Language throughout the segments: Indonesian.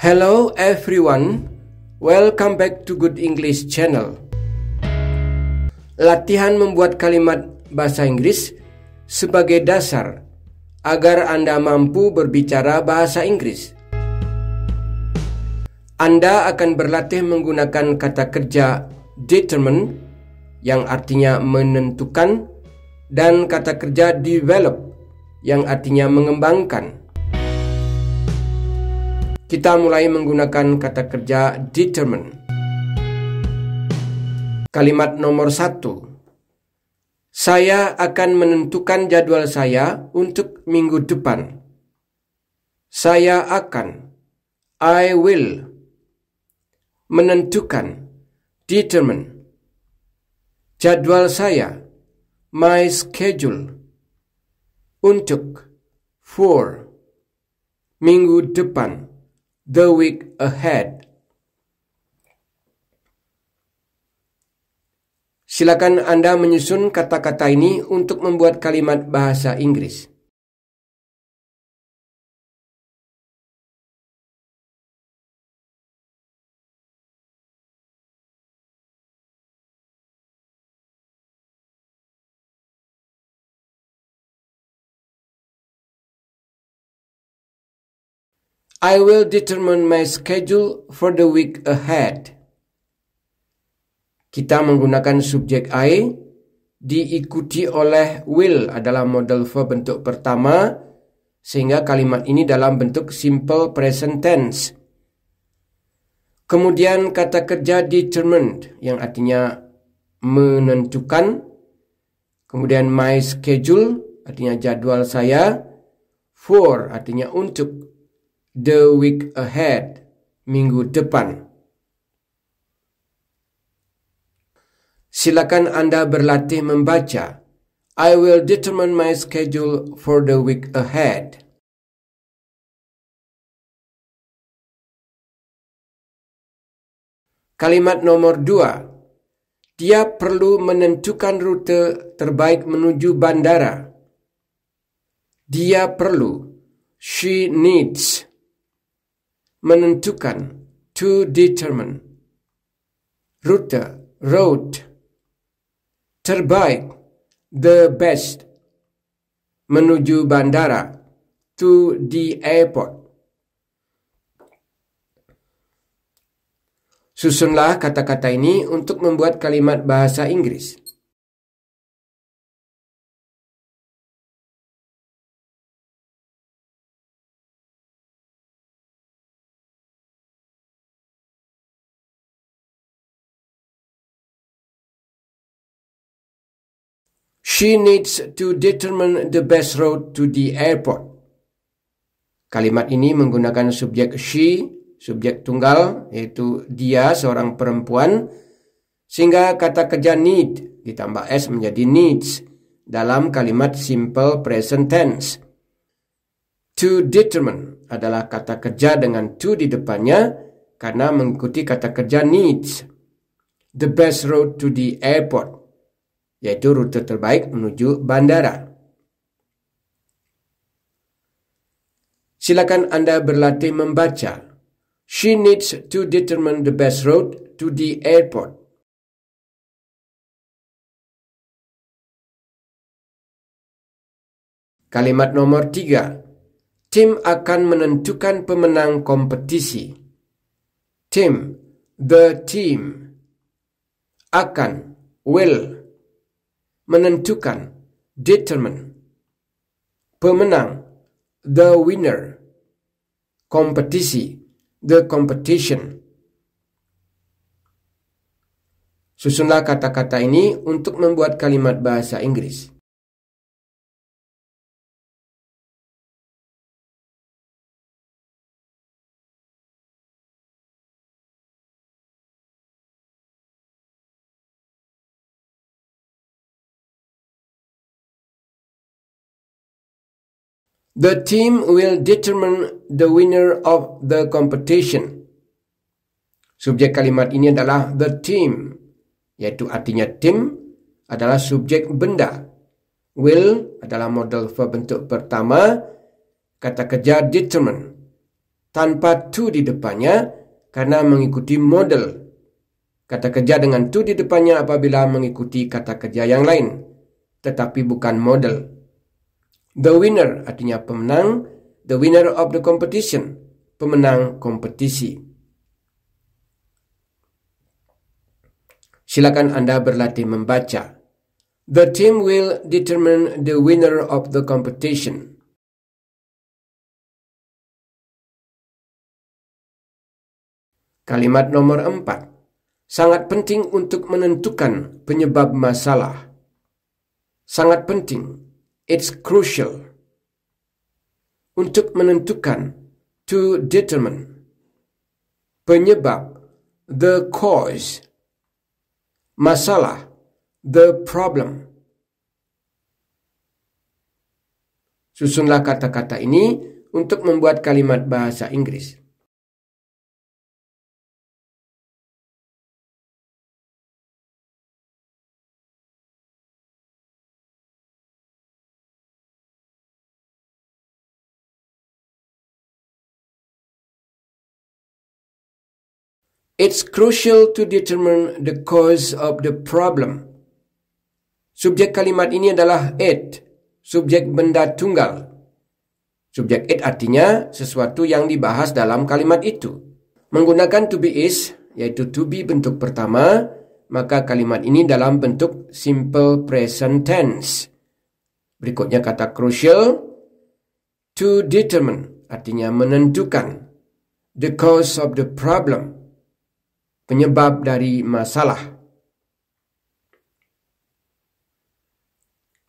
Hello everyone, welcome back to Good English Channel. Latihan membuat kalimat bahasa Inggris sebagai dasar agar Anda mampu berbicara bahasa Inggris. Anda akan berlatih menggunakan kata kerja determine yang artinya menentukan dan kata kerja develop yang artinya mengembangkan. Kita mulai menggunakan kata kerja determine. Kalimat nomor satu. Saya akan menentukan jadwal saya untuk minggu depan. Saya akan. I will. Menentukan. Determine. Jadwal saya. My schedule. Untuk. For. Minggu depan the week ahead. Silakan Anda menyusun kata-kata ini untuk membuat kalimat bahasa Inggris. I will determine my schedule for the week ahead. Kita menggunakan subjek I diikuti oleh will adalah modal verb bentuk pertama sehingga kalimat ini dalam bentuk simple present tense. Kemudian kata kerja determined yang artinya menentukan. Kemudian my schedule artinya jadwal saya. For artinya untuk the week ahead, minggu depan. Silakan Anda berlatih membaca. I will determine my schedule for the week ahead. Kalimat nomor dua, dia perlu menentukan rute terbaik menuju bandara. Dia perlu, she needs, menentukan to determine rute road terbaik the best menuju bandara to the airport Susunlah kata-kata ini untuk membuat kalimat bahasa Inggris. She needs to determine the best road to the airport. Kalimat ini menggunakan subjek she, subjek tunggal, yaitu dia seorang perempuan, sehingga kata kerja need ditambah s menjadi needs dalam kalimat simple present tense. To determine adalah kata kerja dengan to di depannya karena mengikuti kata kerja needs. The best road to the airport yaitu rute terbaik menuju bandara. Silakan Anda berlatih membaca. She needs to determine the best road to the airport. Kalimat nomor tiga, Tim akan menentukan pemenang kompetisi. Tim, the team, akan, will, menentukan, determine. Pemenang, the winner. Kompetisi, the competition. Susunlah kata-kata ini untuk membuat kalimat bahasa Inggris. The team will determine the winner of the competition. Subjek kalimat ini adalah the team, yaitu artinya tim adalah subjek benda. Will adalah model verb pertama, kata kerja determine. Tanpa to di depannya karena mengikuti model. Kata kerja dengan to di depannya apabila mengikuti kata kerja yang lain, tetapi bukan model. The winner artinya pemenang, the winner of the competition, pemenang kompetisi. Silakan Anda berlatih membaca. The team will determine the winner of the competition. Kalimat nomor empat Sangat penting untuk menentukan penyebab masalah. Sangat penting It's crucial untuk menentukan to determine penyebab the cause masalah the problem Susunlah kata-kata ini untuk membuat kalimat bahasa Inggris. It's crucial to determine the cause of the problem. Subjek kalimat ini adalah it, subjek benda tunggal. Subjek it artinya sesuatu yang dibahas dalam kalimat itu. Menggunakan to be is, yaitu to be bentuk pertama, maka kalimat ini dalam bentuk simple present tense. Berikutnya kata crucial to determine artinya menentukan the cause of the problem penyebab dari masalah.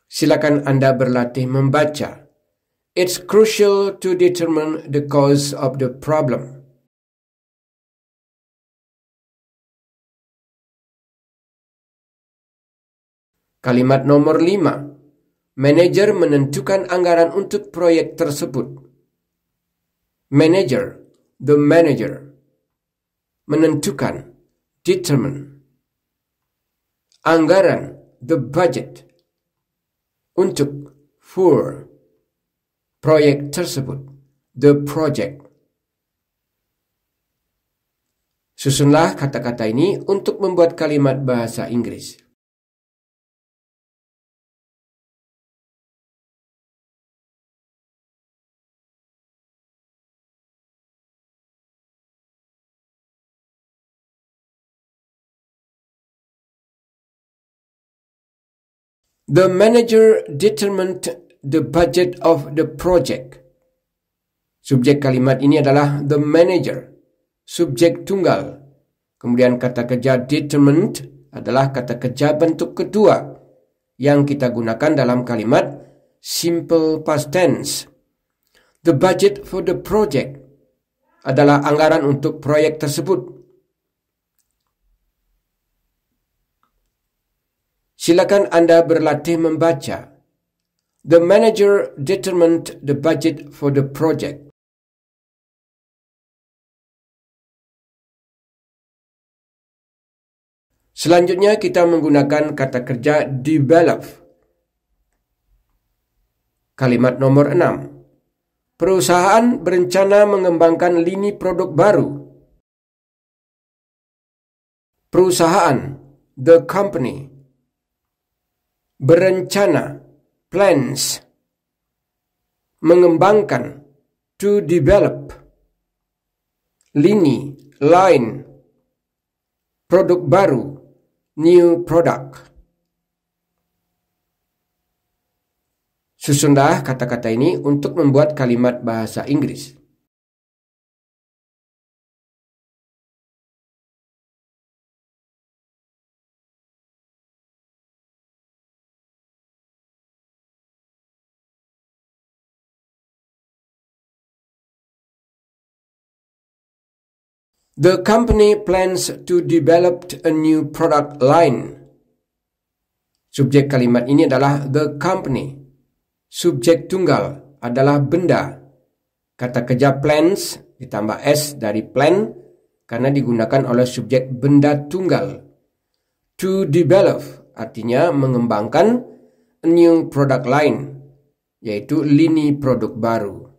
Silakan Anda berlatih membaca. It's crucial to determine the cause of the problem. Kalimat nomor 5. Manager menentukan anggaran untuk proyek tersebut. Manager, the manager, menentukan determine anggaran the budget untuk for proyek tersebut the project Susunlah kata-kata ini untuk membuat kalimat bahasa Inggris. The manager determined the budget of the project. Subjek kalimat ini adalah the manager, subjek tunggal. Kemudian kata kerja determined adalah kata kerja bentuk kedua yang kita gunakan dalam kalimat simple past tense. The budget for the project adalah anggaran untuk proyek tersebut. Silakan Anda berlatih membaca. The manager determined the budget for the project. Selanjutnya kita menggunakan kata kerja develop. Kalimat nomor 6. Perusahaan berencana mengembangkan lini produk baru. Perusahaan, the company, berencana plans mengembangkan to develop lini line produk baru new product Susunlah kata-kata ini untuk membuat kalimat bahasa Inggris. The company plans to develop a new product line. Subjek kalimat ini adalah the company. Subjek tunggal adalah benda. Kata kerja plans ditambah S dari plan karena digunakan oleh subjek benda tunggal. To develop artinya mengembangkan a new product line, yaitu lini produk baru.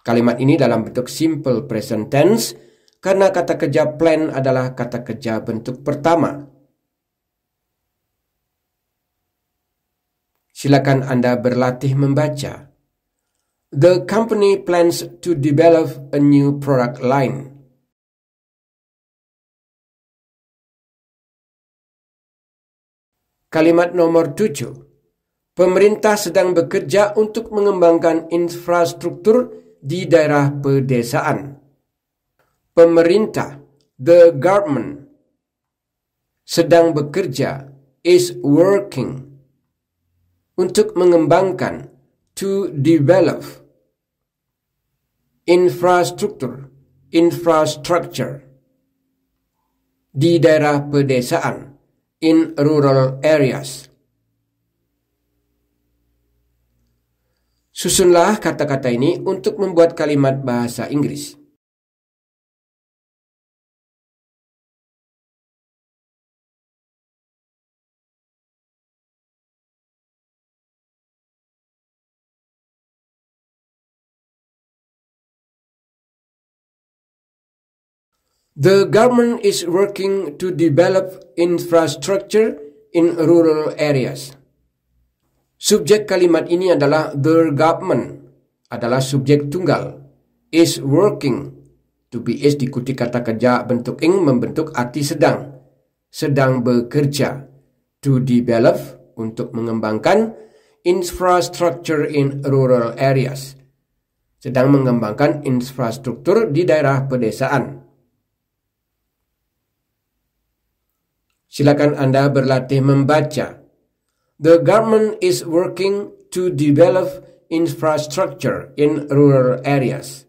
Kalimat ini dalam bentuk simple present tense karena kata kerja plan adalah kata kerja bentuk pertama. Silakan Anda berlatih membaca. The company plans to develop a new product line. Kalimat nomor tujuh. Pemerintah sedang bekerja untuk mengembangkan infrastruktur di daerah pedesaan. Pemerintah, the government, sedang bekerja, is working, untuk mengembangkan, to develop, infrastruktur, infrastructure, di daerah pedesaan, in rural areas. Susunlah kata-kata ini untuk membuat kalimat bahasa Inggris. The government is working to develop infrastructure in rural areas. Subjek kalimat ini adalah the government, adalah subjek tunggal. Is working. To be is diikuti kata kerja bentuk ing membentuk arti sedang. Sedang bekerja. To develop, untuk mengembangkan infrastructure in rural areas. Sedang mengembangkan infrastruktur di daerah pedesaan. Silakan Anda berlatih membaca The government is working to develop infrastructure in rural areas.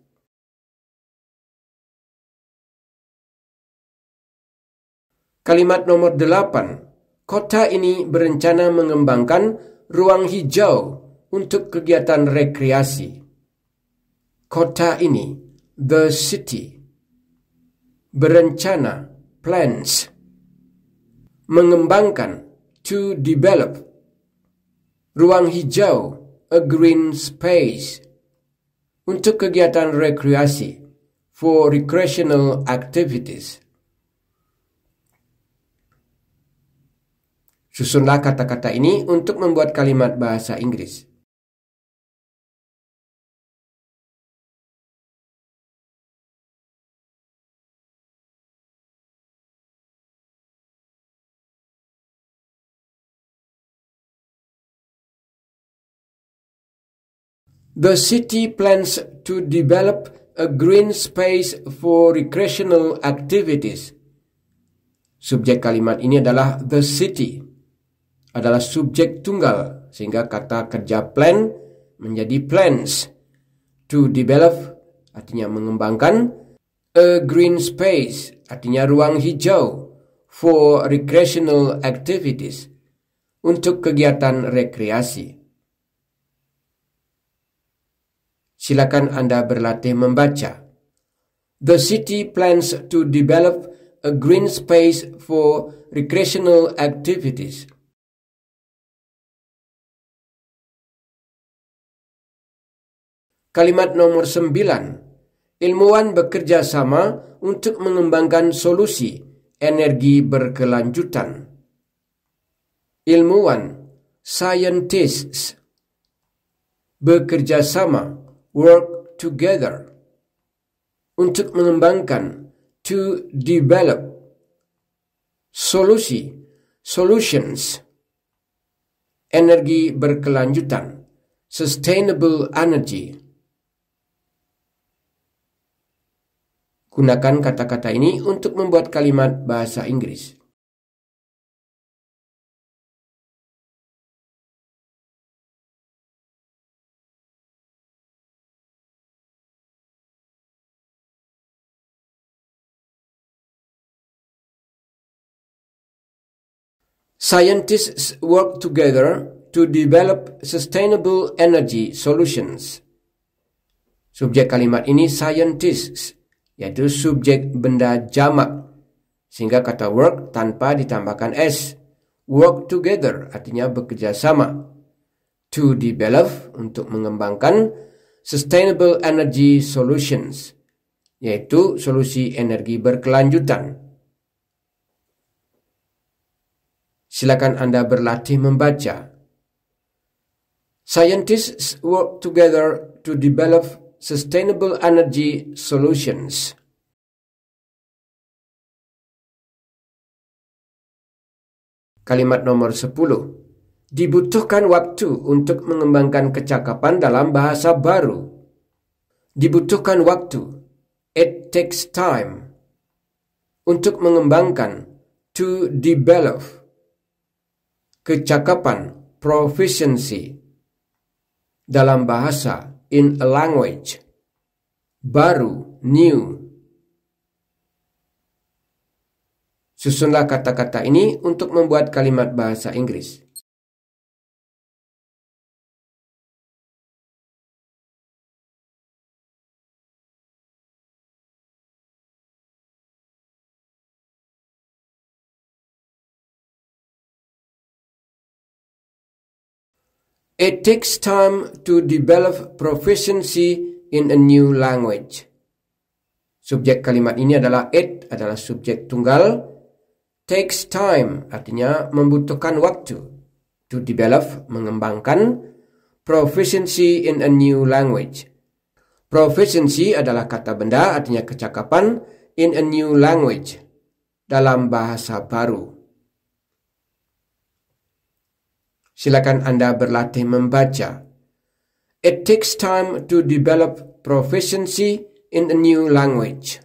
Kalimat nomor 8. Kota ini berencana mengembangkan ruang hijau untuk kegiatan rekreasi. Kota ini, the city, berencana, plans, mengembangkan, to develop, ruang hijau, a green space, untuk kegiatan rekreasi, for recreational activities. Susunlah kata-kata ini untuk membuat kalimat bahasa Inggris. The city plans to develop a green space for recreational activities. Subjek kalimat ini adalah the city. Adalah subjek tunggal sehingga kata kerja plan menjadi plans. To develop artinya mengembangkan a green space artinya ruang hijau for recreational activities untuk kegiatan rekreasi. silakan Anda berlatih membaca. The city plans to develop a green space for recreational activities. Kalimat nomor 9. Ilmuwan bekerja sama untuk mengembangkan solusi energi berkelanjutan. Ilmuwan, scientists, bekerja sama work together untuk mengembangkan to develop solusi solutions energi berkelanjutan sustainable energy Gunakan kata-kata ini untuk membuat kalimat bahasa Inggris. Scientists work together to develop sustainable energy solutions. Subjek kalimat ini scientists, yaitu subjek benda jamak. Sehingga kata work tanpa ditambahkan S. Work together artinya bekerja sama. To develop untuk mengembangkan sustainable energy solutions, yaitu solusi energi berkelanjutan Silakan Anda berlatih membaca. Scientists work together to develop sustainable energy solutions. Kalimat nomor 10. Dibutuhkan waktu untuk mengembangkan kecakapan dalam bahasa baru. Dibutuhkan waktu. It takes time. Untuk mengembangkan. To develop kecakapan proficiency dalam bahasa in a language baru new Susunlah kata-kata ini untuk membuat kalimat bahasa Inggris. It takes time to develop proficiency in a new language. Subjek kalimat ini adalah it adalah subjek tunggal. Takes time artinya membutuhkan waktu to develop mengembangkan proficiency in a new language. Proficiency adalah kata benda artinya kecakapan in a new language dalam bahasa baru. silakan Anda berlatih membaca. It takes time to develop proficiency in a new language.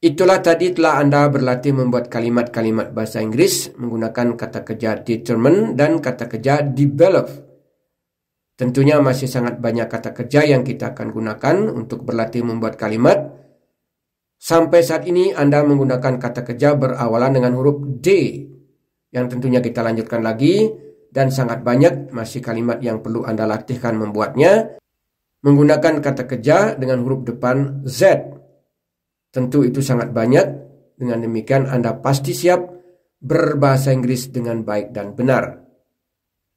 Itulah tadi telah Anda berlatih membuat kalimat-kalimat bahasa Inggris menggunakan kata kerja determine dan kata kerja develop. Tentunya masih sangat banyak kata kerja yang kita akan gunakan untuk berlatih membuat kalimat Sampai saat ini Anda menggunakan kata kerja berawalan dengan huruf D yang tentunya kita lanjutkan lagi dan sangat banyak masih kalimat yang perlu Anda latihkan membuatnya menggunakan kata kerja dengan huruf depan Z. Tentu itu sangat banyak. Dengan demikian Anda pasti siap berbahasa Inggris dengan baik dan benar.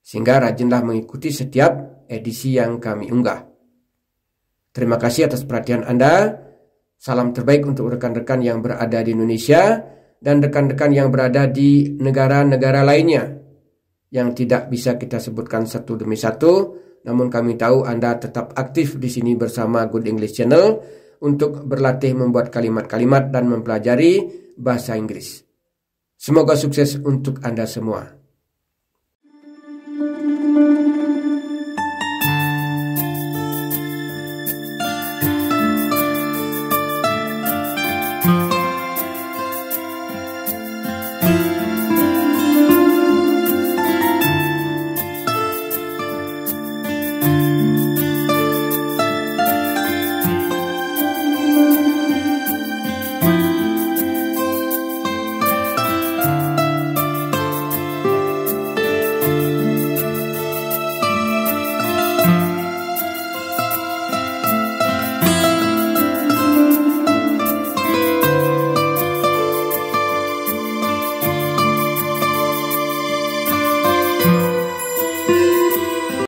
Sehingga rajinlah mengikuti setiap edisi yang kami unggah. Terima kasih atas perhatian Anda. Salam terbaik untuk rekan-rekan yang berada di Indonesia dan rekan-rekan yang berada di negara-negara lainnya yang tidak bisa kita sebutkan satu demi satu, namun kami tahu Anda tetap aktif di sini bersama Good English Channel untuk berlatih membuat kalimat-kalimat dan mempelajari bahasa Inggris. Semoga sukses untuk Anda semua.